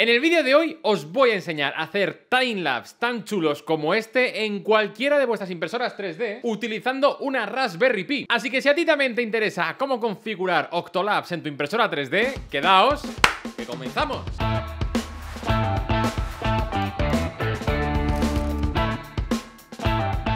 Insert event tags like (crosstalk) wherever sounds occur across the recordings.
En el vídeo de hoy os voy a enseñar a hacer timelapse tan chulos como este en cualquiera de vuestras impresoras 3D utilizando una Raspberry Pi. Así que si a ti también te interesa cómo configurar Octolabs en tu impresora 3D, quedaos que comenzamos.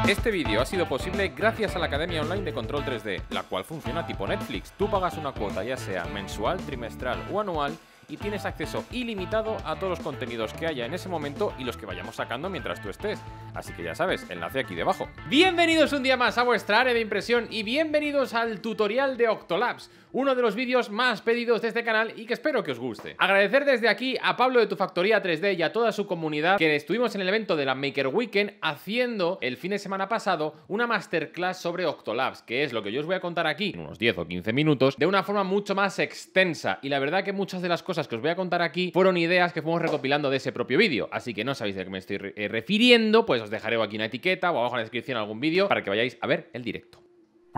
Este vídeo ha sido posible gracias a la Academia Online de Control 3D, la cual funciona tipo Netflix. Tú pagas una cuota ya sea mensual, trimestral o anual y tienes acceso ilimitado a todos los contenidos que haya en ese momento y los que vayamos sacando mientras tú estés. Así que ya sabes, enlace aquí debajo. Bienvenidos un día más a vuestra área de impresión y bienvenidos al tutorial de Octolabs, uno de los vídeos más pedidos de este canal y que espero que os guste. Agradecer desde aquí a Pablo de Tu Factoría 3D y a toda su comunidad que estuvimos en el evento de la Maker Weekend haciendo el fin de semana pasado una masterclass sobre Octolabs, que es lo que yo os voy a contar aquí en unos 10 o 15 minutos, de una forma mucho más extensa y la verdad que muchas de las cosas cosas que os voy a contar aquí fueron ideas que fuimos recopilando de ese propio vídeo. Así que no sabéis de qué me estoy eh, refiriendo, pues os dejaré aquí una etiqueta o abajo en la descripción algún vídeo para que vayáis a ver el directo.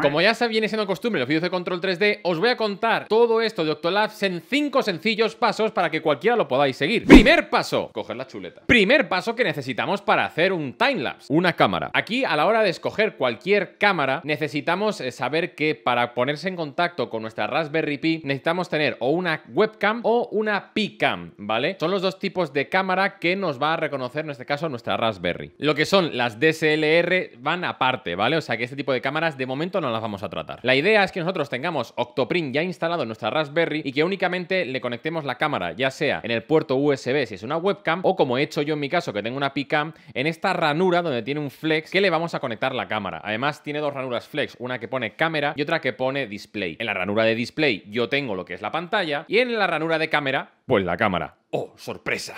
Como ya se viene siendo costumbre en los vídeos de control 3D, os voy a contar todo esto de Octolabs en cinco sencillos pasos para que cualquiera lo podáis seguir. Primer paso, coger la chuleta. Primer paso que necesitamos para hacer un timelapse, una cámara. Aquí, a la hora de escoger cualquier cámara, necesitamos eh, saber que para ponerse en contacto con nuestra Raspberry Pi, necesitamos tener o una webcam o una Picam, ¿vale? Son los dos tipos de cámara que nos va a reconocer, en este caso, nuestra Raspberry. Lo que son las DSLR van aparte, ¿vale? O sea que este tipo de cámaras de momento no las vamos a tratar. La idea es que nosotros tengamos Octoprint ya instalado en nuestra Raspberry y que únicamente le conectemos la cámara, ya sea en el puerto USB si es una webcam o como he hecho yo en mi caso que tengo una Picam, en esta ranura donde tiene un flex que le vamos a conectar la cámara. Además tiene dos ranuras flex, una que pone cámara y otra que pone display. En la ranura de display yo tengo lo que es la pantalla y en la ranura de cámara, pues la cámara. ¡Oh, sorpresa!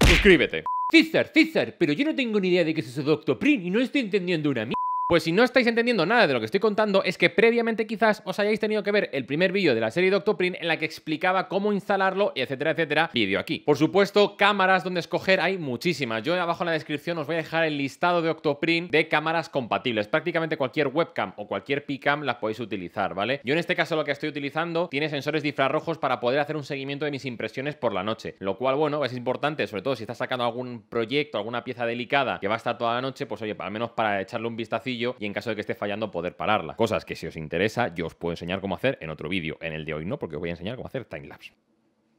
Suscríbete. César, César, pero yo no tengo ni idea de qué es eso de Octoprint y no estoy entendiendo una mierda. Pues si no estáis entendiendo nada de lo que estoy contando, es que previamente quizás os hayáis tenido que ver el primer vídeo de la serie de Octoprint en la que explicaba cómo instalarlo, etcétera, etcétera, vídeo aquí. Por supuesto, cámaras donde escoger hay muchísimas. Yo abajo en la descripción os voy a dejar el listado de Octoprint de cámaras compatibles. Prácticamente cualquier webcam o cualquier picam las podéis utilizar, ¿vale? Yo en este caso lo que estoy utilizando tiene sensores de infrarrojos para poder hacer un seguimiento de mis impresiones por la noche, lo cual, bueno, es importante, sobre todo si estás sacando algún proyecto, alguna pieza delicada que va a estar toda la noche, pues oye, al menos para echarle un vistacillo y en caso de que esté fallando poder pararla. Cosas que si os interesa yo os puedo enseñar cómo hacer en otro vídeo. En el de hoy no, porque os voy a enseñar cómo hacer timelapse.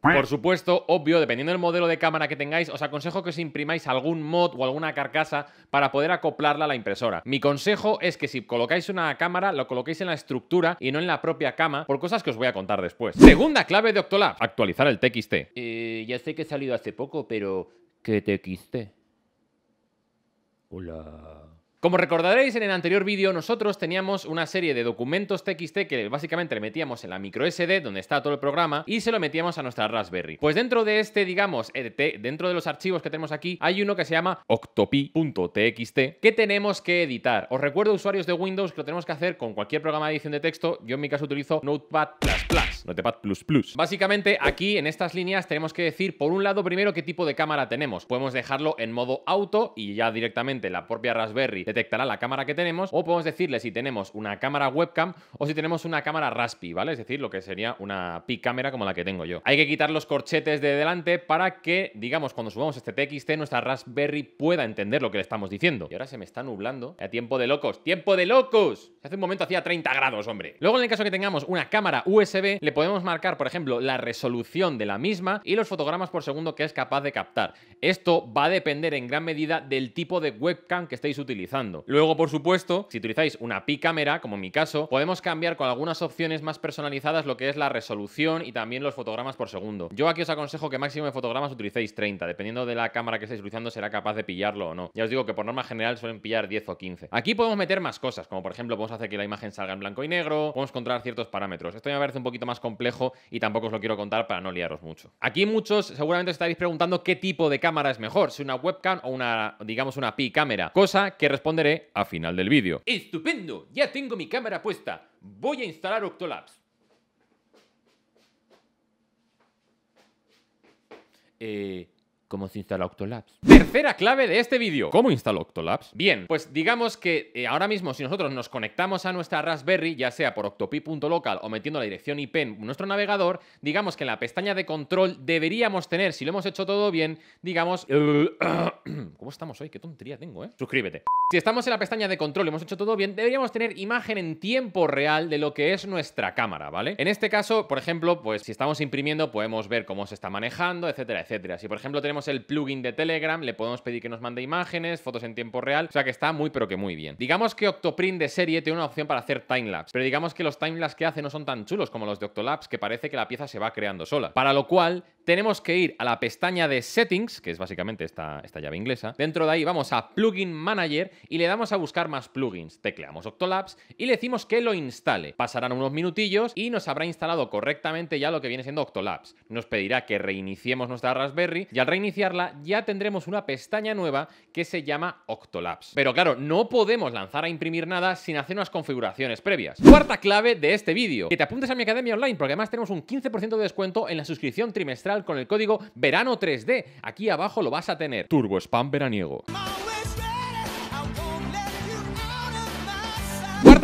Por supuesto, obvio, dependiendo del modelo de cámara que tengáis, os aconsejo que os imprimáis algún mod o alguna carcasa para poder acoplarla a la impresora. Mi consejo es que si colocáis una cámara, lo coloquéis en la estructura y no en la propia cama, por cosas que os voy a contar después. Segunda clave de Octolab, actualizar el TXT. Eh, ya sé que he salido hace poco, pero ¿qué TXT? Hola... Como recordaréis en el anterior vídeo, nosotros teníamos una serie de documentos TXT que básicamente le metíamos en la micro SD, donde está todo el programa, y se lo metíamos a nuestra Raspberry. Pues dentro de este, digamos, eh, dentro de los archivos que tenemos aquí, hay uno que se llama octopi.txt que tenemos que editar. Os recuerdo, usuarios de Windows, que lo tenemos que hacer con cualquier programa de edición de texto. Yo en mi caso utilizo Notepad++, Notepad++. Básicamente, aquí en estas líneas tenemos que decir, por un lado, primero qué tipo de cámara tenemos. Podemos dejarlo en modo auto y ya directamente la propia Raspberry detectará la cámara que tenemos o podemos decirle si tenemos una cámara webcam o si tenemos una cámara Raspi, ¿vale? Es decir, lo que sería una pi cámara como la que tengo yo. Hay que quitar los corchetes de delante para que, digamos, cuando subamos este TXT, nuestra Raspberry pueda entender lo que le estamos diciendo. Y ahora se me está nublando. A tiempo de locos, tiempo de locos. Hace un momento hacía 30 grados, hombre. Luego, en el caso que tengamos una cámara USB, le podemos marcar, por ejemplo, la resolución de la misma y los fotogramas por segundo que es capaz de captar. Esto va a depender en gran medida del tipo de webcam que estéis utilizando. Luego, por supuesto, si utilizáis una pi cámara, como en mi caso, podemos cambiar con algunas opciones más personalizadas lo que es la resolución y también los fotogramas por segundo. Yo aquí os aconsejo que máximo de fotogramas utilicéis 30, dependiendo de la cámara que estéis utilizando será capaz de pillarlo o no. Ya os digo que por norma general suelen pillar 10 o 15. Aquí podemos meter más cosas, como por ejemplo podemos hacer que la imagen salga en blanco y negro, podemos controlar ciertos parámetros. Esto me parece un poquito más complejo y tampoco os lo quiero contar para no liaros mucho. Aquí muchos seguramente estaréis preguntando qué tipo de cámara es mejor, si una webcam o una, digamos, una pi cámara, cosa que responde responderé a final del vídeo. ¡Estupendo! Ya tengo mi cámara puesta. Voy a instalar Octolabs. Eh, cómo se instala Octolabs. Tercera clave de este vídeo. ¿Cómo instalo Octolabs? Bien, pues digamos que eh, ahora mismo si nosotros nos conectamos a nuestra Raspberry, ya sea por octopi.local o metiendo la dirección IP en nuestro navegador, digamos que en la pestaña de control deberíamos tener, si lo hemos hecho todo bien, digamos... (coughs) ¿Cómo estamos hoy? Qué tontería tengo, ¿eh? Suscríbete. Si estamos en la pestaña de control y hemos hecho todo bien, deberíamos tener imagen en tiempo real de lo que es nuestra cámara, ¿vale? En este caso, por ejemplo, pues si estamos imprimiendo podemos ver cómo se está manejando, etcétera, etcétera. Si por ejemplo tenemos el plugin de Telegram, le podemos pedir que nos mande imágenes, fotos en tiempo real, o sea que está muy pero que muy bien. Digamos que Octoprint de serie tiene una opción para hacer timelapse, pero digamos que los timelapse que hace no son tan chulos como los de Octolabs, que parece que la pieza se va creando sola. Para lo cual, tenemos que ir a la pestaña de Settings, que es básicamente esta, esta llave inglesa. Dentro de ahí vamos a Plugin Manager y le damos a buscar más plugins. Tecleamos Octolabs y le decimos que lo instale. Pasarán unos minutillos y nos habrá instalado correctamente ya lo que viene siendo Octolabs. Nos pedirá que reiniciemos nuestra Raspberry y al reiniciar iniciarla ya tendremos una pestaña nueva que se llama Octolabs. Pero claro, no podemos lanzar a imprimir nada sin hacer unas configuraciones previas. Cuarta clave de este vídeo, que te apuntes a mi academia online porque además tenemos un 15% de descuento en la suscripción trimestral con el código verano3D. Aquí abajo lo vas a tener. Turbo Spam veraniego.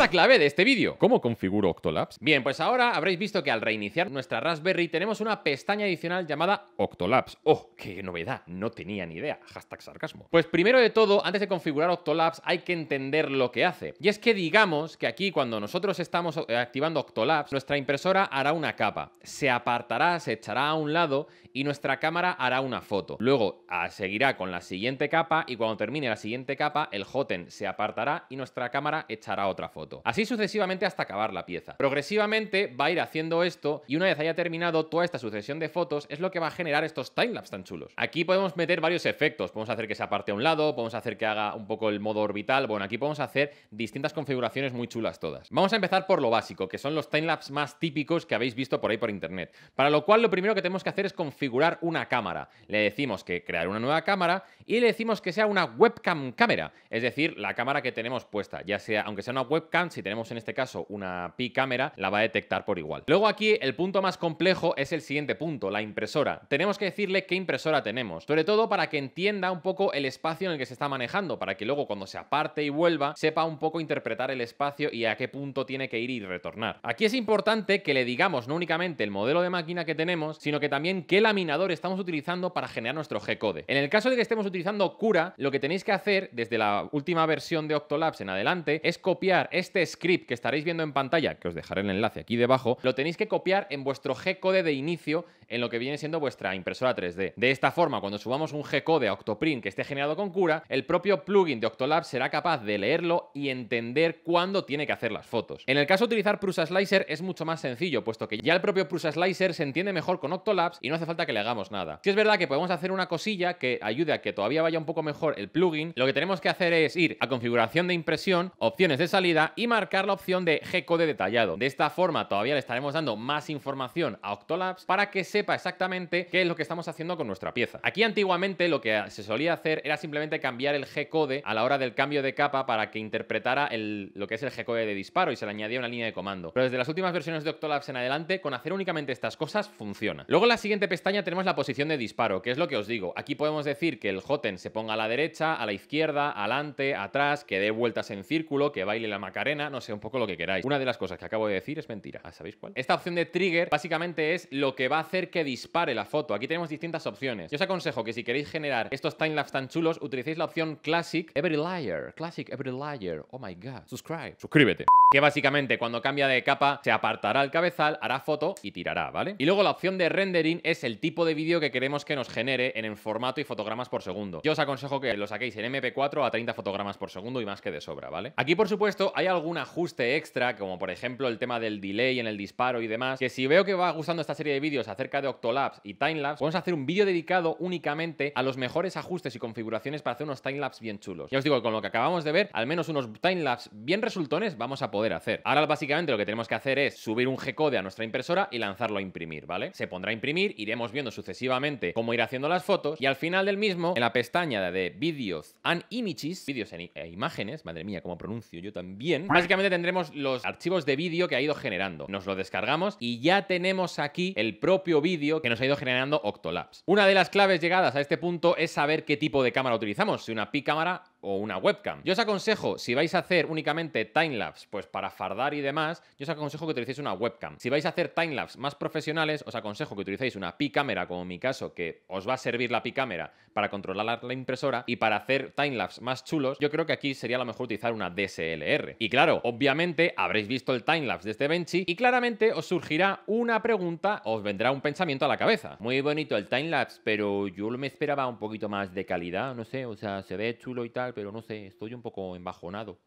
clave de este vídeo. ¿Cómo configuro Octolabs? Bien, pues ahora habréis visto que al reiniciar nuestra Raspberry tenemos una pestaña adicional llamada Octolabs. ¡Oh, qué novedad! No tenía ni idea. Hashtag sarcasmo. Pues primero de todo, antes de configurar Octolabs hay que entender lo que hace. Y es que digamos que aquí cuando nosotros estamos eh, activando Octolabs, nuestra impresora hará una capa, se apartará, se echará a un lado y nuestra cámara hará una foto. Luego ah, seguirá con la siguiente capa y cuando termine la siguiente capa, el hotend se apartará y nuestra cámara echará otra foto. Así sucesivamente hasta acabar la pieza. Progresivamente va a ir haciendo esto y una vez haya terminado toda esta sucesión de fotos es lo que va a generar estos timelapse tan chulos. Aquí podemos meter varios efectos. Podemos hacer que se aparte a un lado, podemos hacer que haga un poco el modo orbital. Bueno, aquí podemos hacer distintas configuraciones muy chulas todas. Vamos a empezar por lo básico, que son los timelapse más típicos que habéis visto por ahí por internet. Para lo cual lo primero que tenemos que hacer es configurar una cámara. Le decimos que crear una nueva cámara y le decimos que sea una webcam cámara, es decir, la cámara que tenemos puesta, ya sea aunque sea una webcam si tenemos en este caso una Pi cámara, la va a detectar por igual. Luego aquí el punto más complejo es el siguiente punto, la impresora. Tenemos que decirle qué impresora tenemos, sobre todo para que entienda un poco el espacio en el que se está manejando, para que luego cuando se aparte y vuelva, sepa un poco interpretar el espacio y a qué punto tiene que ir y retornar. Aquí es importante que le digamos no únicamente el modelo de máquina que tenemos, sino que también qué laminador estamos utilizando para generar nuestro G-code. En el caso de que estemos utilizando Cura, lo que tenéis que hacer desde la última versión de Octolabs en adelante es copiar este este script que estaréis viendo en pantalla, que os dejaré el enlace aquí debajo, lo tenéis que copiar en vuestro G-code de inicio en lo que viene siendo vuestra impresora 3D. De esta forma, cuando subamos un G-code a Octoprint que esté generado con Cura, el propio plugin de Octolab será capaz de leerlo y entender cuándo tiene que hacer las fotos. En el caso de utilizar Prusa Slicer es mucho más sencillo, puesto que ya el propio Prusa Slicer se entiende mejor con Octolabs y no hace falta que le hagamos nada. Si es verdad que podemos hacer una cosilla que ayude a que todavía vaya un poco mejor el plugin, lo que tenemos que hacer es ir a configuración de impresión, opciones de salida y marcar la opción de G-Code detallado. De esta forma todavía le estaremos dando más información a Octolabs para que sepa exactamente qué es lo que estamos haciendo con nuestra pieza. Aquí antiguamente lo que se solía hacer era simplemente cambiar el G-Code a la hora del cambio de capa para que interpretara lo que es el G-Code de disparo y se le añadía una línea de comando. Pero desde las últimas versiones de Octolabs en adelante, con hacer únicamente estas cosas funciona. Luego en la siguiente pestaña tenemos la posición de disparo, que es lo que os digo. Aquí podemos decir que el hotend se ponga a la derecha, a la izquierda, adelante, atrás, que dé vueltas en círculo, que baile la macarena no sé, un poco lo que queráis. Una de las cosas que acabo de decir es mentira. Ah, ¿Sabéis cuál? Esta opción de trigger básicamente es lo que va a hacer que dispare la foto. Aquí tenemos distintas opciones. Yo os aconsejo que si queréis generar estos time-lapse tan chulos, utilicéis la opción Classic Every Liar. Classic Every Liar. Oh my god. Subscribe. Suscríbete. Que básicamente cuando cambia de capa se apartará el cabezal, hará foto y tirará, ¿vale? Y luego la opción de rendering es el tipo de vídeo que queremos que nos genere en el formato y fotogramas por segundo. Yo os aconsejo que lo saquéis en MP4 a 30 fotogramas por segundo y más que de sobra, ¿vale? Aquí, por supuesto, hay algo algún ajuste extra, como por ejemplo el tema del delay en el disparo y demás, que si veo que va gustando esta serie de vídeos acerca de Octolabs y Timelapse, vamos a hacer un vídeo dedicado únicamente a los mejores ajustes y configuraciones para hacer unos timelapse bien chulos. Ya os digo, con lo que acabamos de ver, al menos unos timelapse bien resultones vamos a poder hacer. Ahora básicamente lo que tenemos que hacer es subir un G-code a nuestra impresora y lanzarlo a imprimir, ¿vale? Se pondrá a imprimir, iremos viendo sucesivamente cómo ir haciendo las fotos y al final del mismo, en la pestaña de vídeos and images, vídeos e imágenes, madre mía, cómo pronuncio yo también, básicamente tendremos los archivos de vídeo que ha ido generando. Nos lo descargamos y ya tenemos aquí el propio vídeo que nos ha ido generando Octolabs. Una de las claves llegadas a este punto es saber qué tipo de cámara utilizamos, si una pi cámara o una webcam. Yo os aconsejo, si vais a hacer únicamente timelapse, pues para fardar y demás, yo os aconsejo que utilicéis una webcam. Si vais a hacer timelapse más profesionales, os aconsejo que utilicéis una pi cámara, como en mi caso, que os va a servir la pi cámara para controlar la impresora y para hacer timelapse más chulos, yo creo que aquí sería lo mejor utilizar una DSLR. Y claro, obviamente habréis visto el timelapse de este Benchy y claramente os surgirá una pregunta, os vendrá un pensamiento a la cabeza. Muy bonito el timelapse, pero yo me esperaba un poquito más de calidad, no sé, o sea, se ve chulo y tal, pero no sé, estoy un poco embajonado.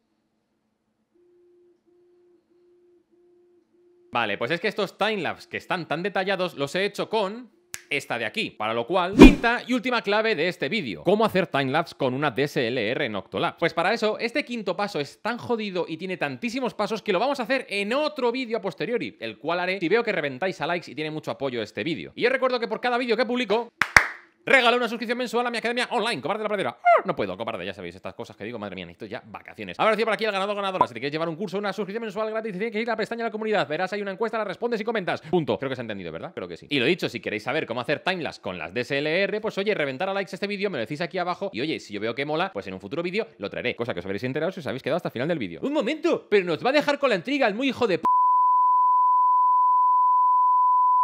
Vale, pues es que estos timelapse que están tan detallados los he hecho con esta de aquí, para lo cual, quinta y última clave de este vídeo, cómo hacer timelapse con una DSLR en Octolab. Pues para eso, este quinto paso es tan jodido y tiene tantísimos pasos que lo vamos a hacer en otro vídeo a posteriori, el cual haré si veo que reventáis a likes y tiene mucho apoyo este vídeo. Y os recuerdo que por cada vídeo que publico, regaló una suscripción mensual a mi academia online, cobarde la pradera. Ah, no puedo, cobarde, ya sabéis, estas cosas que digo, madre mía, necesito ya vacaciones. Ahora sí, por aquí el ganador ganadora. Si te quieres llevar un curso, una suscripción mensual gratis, tienes que ir a la pestaña de la comunidad. Verás, hay una encuesta, la respondes y comentas. Punto. Creo que se ha entendido, ¿verdad? Creo que sí. Y lo dicho, si queréis saber cómo hacer timelapse con las DSLR, pues oye, reventar a likes este vídeo, me lo decís aquí abajo. Y oye, si yo veo que mola, pues en un futuro vídeo lo traeré. Cosa que os habréis enterado si os habéis quedado hasta el final del vídeo. ¡Un momento! Pero nos va a dejar con la intriga el muy hijo de